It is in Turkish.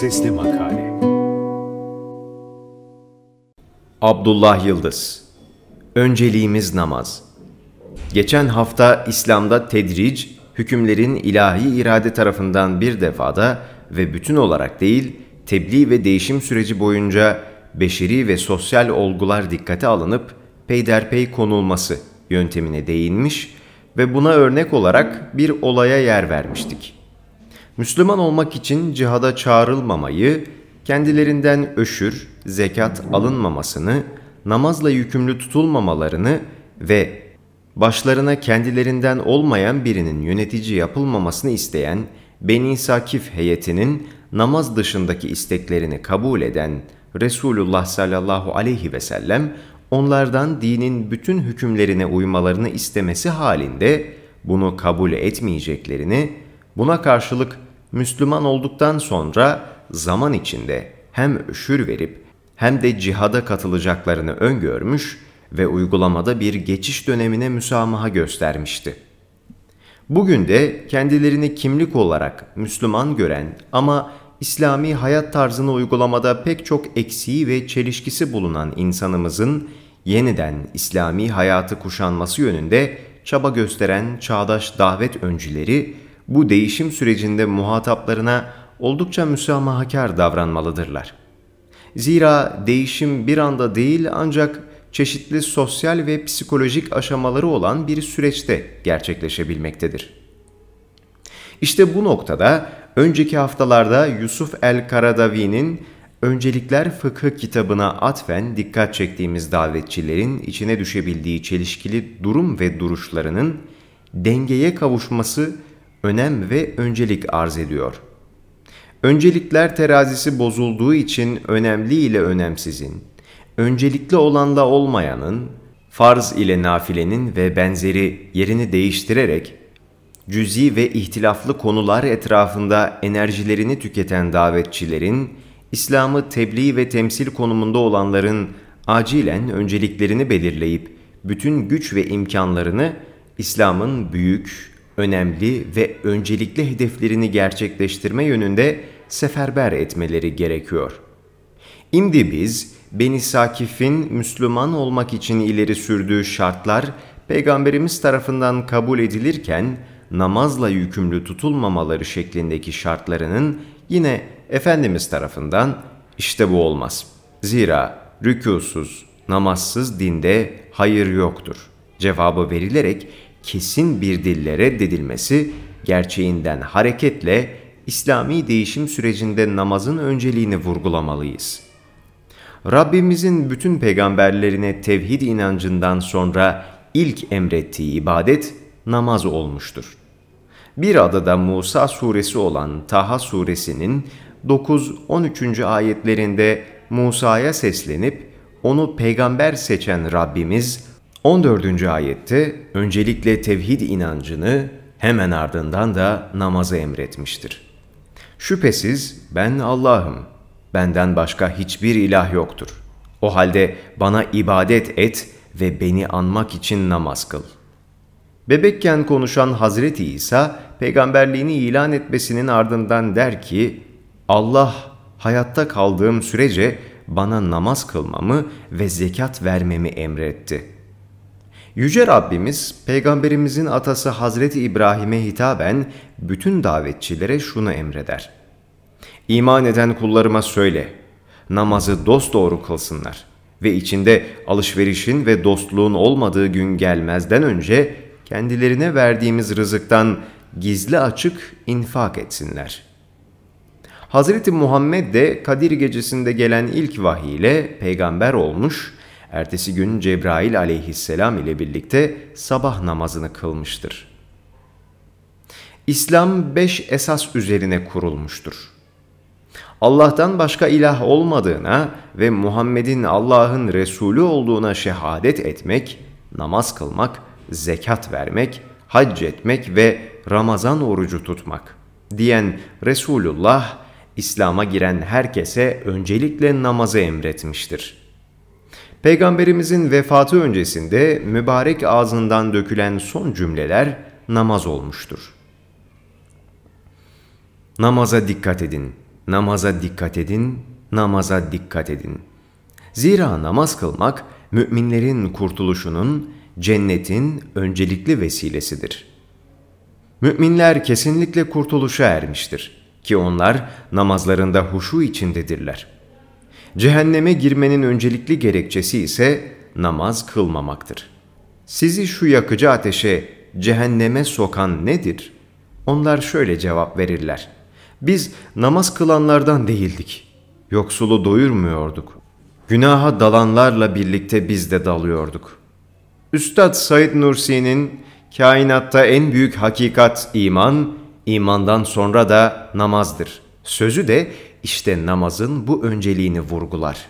Sesli Makale Abdullah Yıldız Önceliğimiz namaz Geçen hafta İslam'da tedric, hükümlerin ilahi irade tarafından bir defada ve bütün olarak değil, tebliğ ve değişim süreci boyunca beşeri ve sosyal olgular dikkate alınıp peyderpey konulması yöntemine değinmiş ve buna örnek olarak bir olaya yer vermiştik. Müslüman olmak için cihada çağrılmamayı, kendilerinden öşür, zekat alınmamasını, namazla yükümlü tutulmamalarını ve başlarına kendilerinden olmayan birinin yönetici yapılmamasını isteyen Beni Sakif heyetinin namaz dışındaki isteklerini kabul eden Resulullah sallallahu aleyhi ve sellem onlardan dinin bütün hükümlerine uymalarını istemesi halinde bunu kabul etmeyeceklerini, buna karşılık Müslüman olduktan sonra zaman içinde hem öşür verip hem de cihada katılacaklarını öngörmüş ve uygulamada bir geçiş dönemine müsamaha göstermişti. Bugün de kendilerini kimlik olarak Müslüman gören ama İslami hayat tarzını uygulamada pek çok eksiği ve çelişkisi bulunan insanımızın yeniden İslami hayatı kuşanması yönünde çaba gösteren çağdaş davet öncüleri bu değişim sürecinde muhataplarına oldukça müsamahakar davranmalıdırlar. Zira değişim bir anda değil ancak çeşitli sosyal ve psikolojik aşamaları olan bir süreçte gerçekleşebilmektedir. İşte bu noktada önceki haftalarda Yusuf el-Karadavi'nin Öncelikler Fıkı kitabına atfen dikkat çektiğimiz davetçilerin içine düşebildiği çelişkili durum ve duruşlarının dengeye kavuşması önem ve öncelik arz ediyor. Öncelikler terazisi bozulduğu için önemli ile önemsizin, öncelikli olanla olmayanın, farz ile nafilenin ve benzeri yerini değiştirerek cüzi ve ihtilaflı konular etrafında enerjilerini tüketen davetçilerin, İslam'ı tebliğ ve temsil konumunda olanların acilen önceliklerini belirleyip bütün güç ve imkanlarını İslam'ın büyük, önemli ve öncelikli hedeflerini gerçekleştirme yönünde seferber etmeleri gerekiyor. Şimdi biz Beni Sakif'in Müslüman olmak için ileri sürdüğü şartlar peygamberimiz tarafından kabul edilirken namazla yükümlü tutulmamaları şeklindeki şartlarının yine Efendimiz tarafından işte bu olmaz. Zira rükûsuz, namazsız dinde hayır yoktur. Cevabı verilerek kesin bir dille reddedilmesi gerçeğinden hareketle İslami değişim sürecinde namazın önceliğini vurgulamalıyız. Rabbimizin bütün peygamberlerine tevhid inancından sonra ilk emrettiği ibadet namaz olmuştur. Bir adada Musa suresi olan Taha suresinin 9-13. ayetlerinde Musa'ya seslenip onu peygamber seçen Rabbimiz 14. ayette öncelikle tevhid inancını hemen ardından da namazı emretmiştir. Şüphesiz ben Allah'ım, benden başka hiçbir ilah yoktur. O halde bana ibadet et ve beni anmak için namaz kıl. Bebekken konuşan Hazreti İsa, peygamberliğini ilan etmesinin ardından der ki, Allah hayatta kaldığım sürece bana namaz kılmamı ve zekat vermemi emretti.'' Yüce Rabbimiz peygamberimizin atası Hazreti İbrahim'e hitaben bütün davetçilere şunu emreder. İman eden kullarıma söyle, namazı dosdoğru kılsınlar ve içinde alışverişin ve dostluğun olmadığı gün gelmezden önce kendilerine verdiğimiz rızıktan gizli açık infak etsinler. Hazreti Muhammed de Kadir gecesinde gelen ilk vahiy ile peygamber olmuş Ertesi gün Cebrail aleyhisselam ile birlikte sabah namazını kılmıştır. İslam beş esas üzerine kurulmuştur. Allah'tan başka ilah olmadığına ve Muhammed'in Allah'ın Resulü olduğuna şehadet etmek, namaz kılmak, zekat vermek, hac etmek ve Ramazan orucu tutmak diyen Resulullah, İslam'a giren herkese öncelikle namazı emretmiştir.'' Peygamberimizin vefatı öncesinde mübarek ağzından dökülen son cümleler namaz olmuştur. Namaza dikkat edin, namaza dikkat edin, namaza dikkat edin. Zira namaz kılmak müminlerin kurtuluşunun, cennetin öncelikli vesilesidir. Müminler kesinlikle kurtuluşa ermiştir ki onlar namazlarında huşu içindedirler.'' Cehenneme girmenin öncelikli gerekçesi ise namaz kılmamaktır. Sizi şu yakıcı ateşe, cehenneme sokan nedir? Onlar şöyle cevap verirler. Biz namaz kılanlardan değildik. Yoksulu doyurmuyorduk. Günaha dalanlarla birlikte biz de dalıyorduk. Üstad Said Nursi'nin kainatta en büyük hakikat iman, imandan sonra da namazdır. Sözü de işte namazın bu önceliğini vurgular.